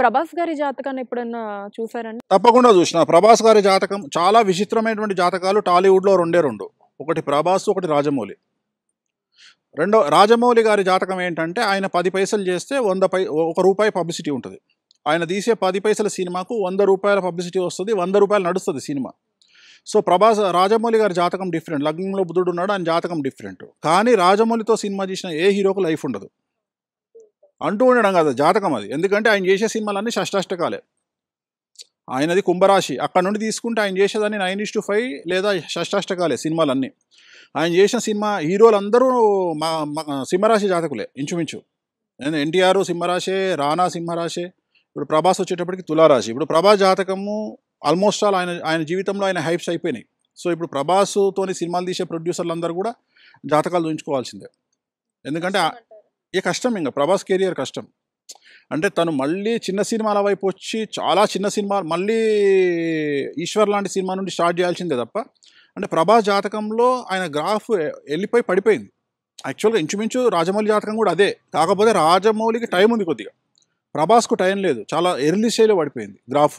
ప్రభాస్ గారి జాతకాన్ని ఎప్పుడన్నా చూసారండి తప్పకుండా చూసిన ప్రభాస్ గారి జాతకం చాలా విచిత్రమైనటువంటి జాతకాలు టాలీవుడ్లో రెండే రెండు ఒకటి ప్రభాస్ ఒకటి రాజమౌళి రెండో రాజమౌళి గారి జాతకం ఏంటంటే ఆయన పది పైసలు చేస్తే వంద పై ఒక రూపాయి పబ్లిసిటీ ఉంటుంది ఆయన తీసే పది పైసల సినిమాకు వంద రూపాయల పబ్లిసిటీ వస్తుంది వంద రూపాయలు నడుస్తుంది సినిమా సో ప్రభాస్ రాజమౌళి గారి జాతకం డిఫరెంట్ లగ్నంలో బుద్ధుడు ఉన్నాడు ఆయన జాతకం డిఫరెంట్ కానీ రాజమౌళితో సినిమా చేసిన ఏ హీరోకు లైఫ్ ఉండదు అంటూ ఉండడం కదా జాతకం అది ఎందుకంటే ఆయన చేసే సినిమాలన్నీ షష్టాష్టకాలే ఆయనది కుంభరాశి అక్కడ నుండి తీసుకుంటే ఆయన చేసేదాన్ని నైన్ ఇస్టు ఫైవ్ లేదా షష్టాష్టకాలే సినిమాలన్నీ ఆయన చేసిన సినిమా హీరోలందరూ మా సింహరాశి జాతకులే ఇంచుమించు ఎన్టీఆర్ సింహరాశే రానా సింహరాశే ఇప్పుడు ప్రభాస్ వచ్చేటప్పటికి తులారాశి ఇప్పుడు ప్రభాస్ జాతకము ఆల్మోస్ట్ ఆల్ ఆయన ఆయన జీవితంలో ఆయన హైప్స్ అయిపోయినాయి సో ఇప్పుడు ప్రభాస్తోని సినిమాలు తీసే ప్రొడ్యూసర్లు అందరూ కూడా జాతకాలు చూపించుకోవాల్సిందే ఎందుకంటే ఇక కష్టం ఇంకా ప్రభాస్ కెరియర్ కష్టం అంటే తను మళ్ళీ చిన్న సినిమాల వైపు వచ్చి చాలా చిన్న సినిమా మళ్ళీ ఈశ్వర్ లాంటి సినిమా నుండి స్టార్ట్ చేయాల్సిందే తప్ప అంటే ప్రభాస్ జాతకంలో ఆయన గ్రాఫ్ వెళ్ళిపోయి పడిపోయింది యాక్చువల్గా ఇంచుమించు రాజమౌళి జాతకం కూడా అదే కాకపోతే రాజమౌళికి టైం ఉంది కొద్దిగా ప్రభాస్కు టైం లేదు చాలా ఎర్లీ స్టేజ్లో పడిపోయింది గ్రాఫ్